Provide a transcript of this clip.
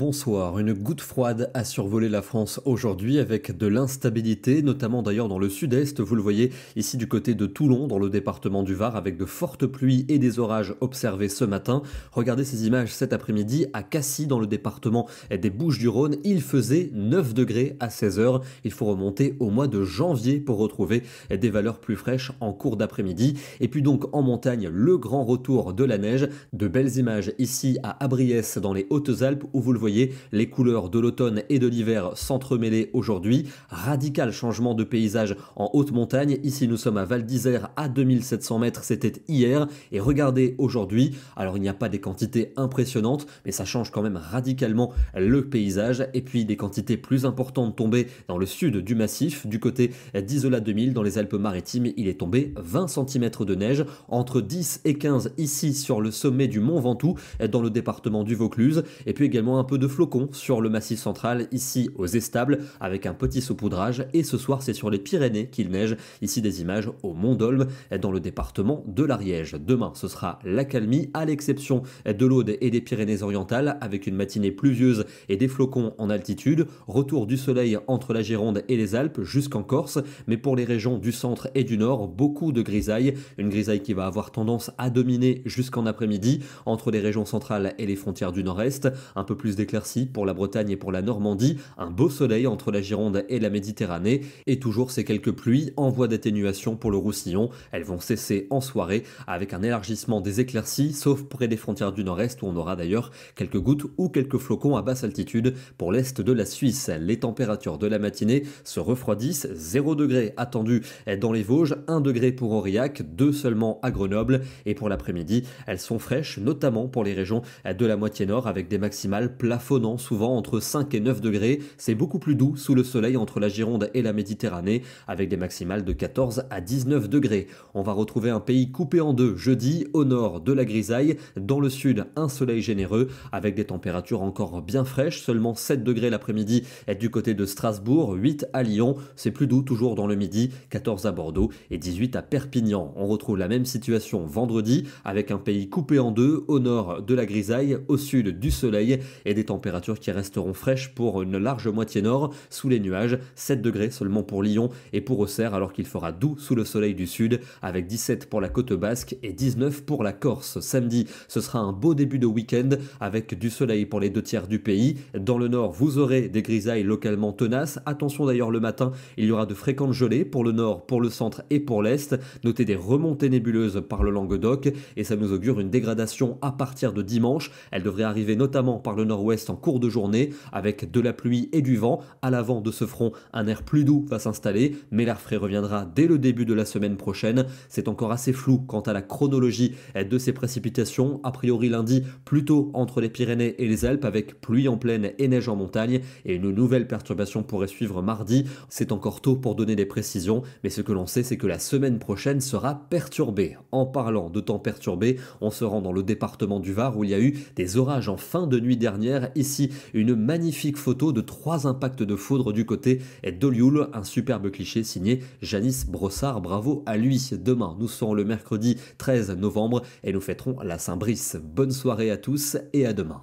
bonsoir. Une goutte froide a survolé la France aujourd'hui avec de l'instabilité, notamment d'ailleurs dans le sud-est. Vous le voyez ici du côté de Toulon, dans le département du Var, avec de fortes pluies et des orages observés ce matin. Regardez ces images cet après-midi à Cassis, dans le département des Bouches-du-Rhône. Il faisait 9 degrés à 16 heures. Il faut remonter au mois de janvier pour retrouver des valeurs plus fraîches en cours d'après-midi. Et puis donc en montagne, le grand retour de la neige. De belles images ici à Abriès, dans les Hautes-Alpes, où vous le voyez les couleurs de l'automne et de l'hiver s'entremêler aujourd'hui. Radical changement de paysage en haute montagne. Ici, nous sommes à Val d'Isère à 2700 mètres, c'était hier. Et regardez aujourd'hui, alors il n'y a pas des quantités impressionnantes, mais ça change quand même radicalement le paysage. Et puis des quantités plus importantes tombées dans le sud du massif, du côté d'Isola 2000, dans les Alpes-Maritimes, il est tombé 20 cm de neige, entre 10 et 15 ici sur le sommet du Mont Ventoux, dans le département du Vaucluse. Et puis également un peu de flocons sur le massif central, ici aux Estables, avec un petit saupoudrage. Et ce soir, c'est sur les Pyrénées qu'il neige. Ici, des images au Mont-d'Olme, dans le département de l'Ariège. Demain, ce sera l'accalmie, à l'exception de l'Aude et des Pyrénées-Orientales, avec une matinée pluvieuse et des flocons en altitude. Retour du soleil entre la Gironde et les Alpes jusqu'en Corse. Mais pour les régions du centre et du nord, beaucoup de grisailles. Une grisaille qui va avoir tendance à dominer jusqu'en après-midi entre les régions centrales et les frontières du nord-est. Un peu plus des pour la Bretagne et pour la Normandie, un beau soleil entre la Gironde et la Méditerranée, et toujours ces quelques pluies en voie d'atténuation pour le Roussillon. Elles vont cesser en soirée avec un élargissement des éclaircies, sauf près des frontières du nord-est où on aura d'ailleurs quelques gouttes ou quelques flocons à basse altitude. Pour l'est de la Suisse, les températures de la matinée se refroidissent, 0 degré attendu dans les Vosges, 1 degré pour Aurillac, 2 seulement à Grenoble, et pour l'après-midi, elles sont fraîches, notamment pour les régions de la moitié nord avec des maximales plein plafonnant souvent entre 5 et 9 degrés. C'est beaucoup plus doux sous le soleil entre la Gironde et la Méditerranée, avec des maximales de 14 à 19 degrés. On va retrouver un pays coupé en deux jeudi, au nord de la grisaille, dans le sud un soleil généreux, avec des températures encore bien fraîches, seulement 7 degrés l'après-midi du côté de Strasbourg, 8 à Lyon, c'est plus doux toujours dans le midi, 14 à Bordeaux et 18 à Perpignan. On retrouve la même situation vendredi, avec un pays coupé en deux, au nord de la grisaille, au sud du soleil et des températures qui resteront fraîches pour une large moitié nord, sous les nuages, 7 degrés seulement pour Lyon et pour Auxerre, alors qu'il fera doux sous le soleil du sud, avec 17 pour la côte basque et 19 pour la Corse. Samedi, ce sera un beau début de week-end avec du soleil pour les deux tiers du pays. Dans le nord, vous aurez des grisailles localement tenaces. Attention d'ailleurs le matin, il y aura de fréquentes gelées pour le nord, pour le centre et pour l'est. Notez des remontées nébuleuses par le Languedoc et ça nous augure une dégradation à partir de dimanche. Elle devrait arriver notamment par le nord-ouest en cours de journée, avec de la pluie et du vent. À l'avant de ce front, un air plus doux va s'installer, mais l'air frais reviendra dès le début de la semaine prochaine. C'est encore assez flou quant à la chronologie de ces précipitations. A priori lundi, plutôt entre les Pyrénées et les Alpes, avec pluie en plaine et neige en montagne, et une nouvelle perturbation pourrait suivre mardi. C'est encore tôt pour donner des précisions, mais ce que l'on sait, c'est que la semaine prochaine sera perturbée. En parlant de temps perturbé, on se rend dans le département du Var où il y a eu des orages en fin de nuit dernière ici une magnifique photo de trois impacts de foudre du côté et d'Olioul, un superbe cliché signé Janice Brossard. Bravo à lui. Demain, nous serons le mercredi 13 novembre et nous fêterons la Saint-Brice. Bonne soirée à tous et à demain.